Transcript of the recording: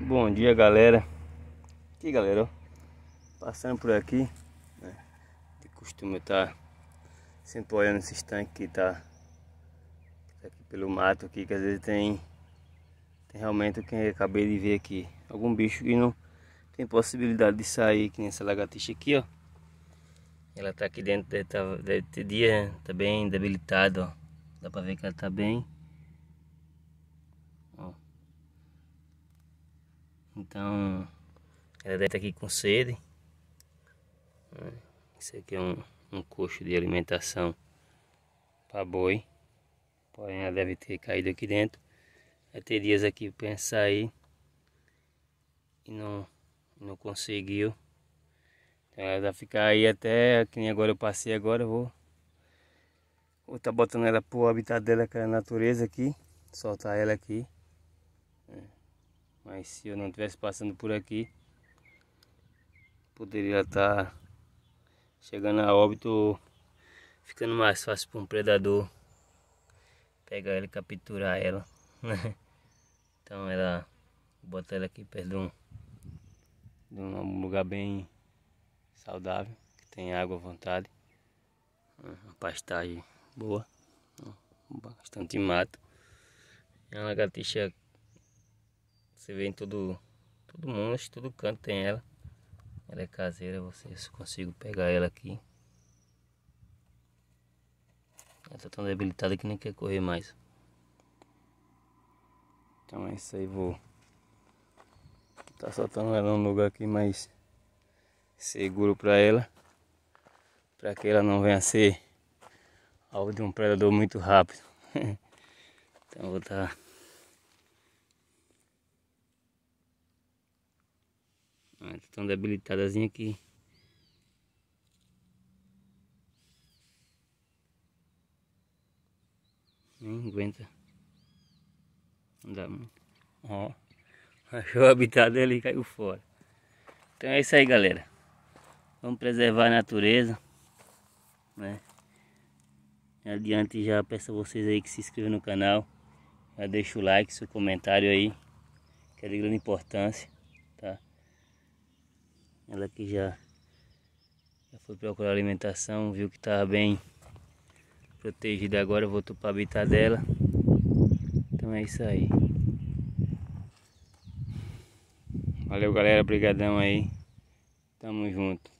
Bom dia galera Aqui galera ó, Passando por aqui né? De costume tá Sempre olhando esse estanque que tá, tá, aqui pelo mato aqui Que às vezes tem, tem Realmente o que eu acabei de ver aqui Algum bicho que não tem possibilidade de sair Que nem essa lagartixa aqui ó Ela tá aqui dentro Deve, tá, ter dia Tá bem debilitada ó Dá pra ver que ela tá bem Então, ela deve estar aqui com sede. Isso aqui é um, um coxo de alimentação para boi. Porém, ela deve ter caído aqui dentro. Vai ter dias aqui pensar aí e não, não conseguiu. Então, ela vai ficar aí até que nem agora eu passei agora, eu vou vou tá botando ela o habitat dela, que é a natureza aqui, soltar ela aqui. Mas se eu não estivesse passando por aqui, poderia estar tá chegando a óbito, ficando mais fácil para um predador pegar ela e capturar ela. Né? então ela bota ela aqui perto de um, de um lugar bem saudável, que tem água à vontade, uma pastagem boa, bastante mato. É uma lagartixa você vê em todo, todo mundo, todo canto tem ela. Ela é caseira, Se consigo pegar ela aqui. Ela tá tão debilitada que nem quer correr mais. Então é isso aí, vou. Tá soltando ela num lugar aqui mais seguro para ela. para que ela não venha ser alvo de um predador muito rápido. então vou estar. Tá planta tão debilitadazinha aqui. nem aguenta não dá muito ó achou o habitat dele e caiu fora então é isso aí galera vamos preservar a natureza né adiante já peço a vocês aí que se inscrevam no canal já deixa o like, seu comentário aí que é de grande importância ela que já, já foi procurar alimentação, viu que estava bem protegida agora, voltou para a habitat dela. Então é isso aí. Valeu galera, brigadão aí. Tamo junto.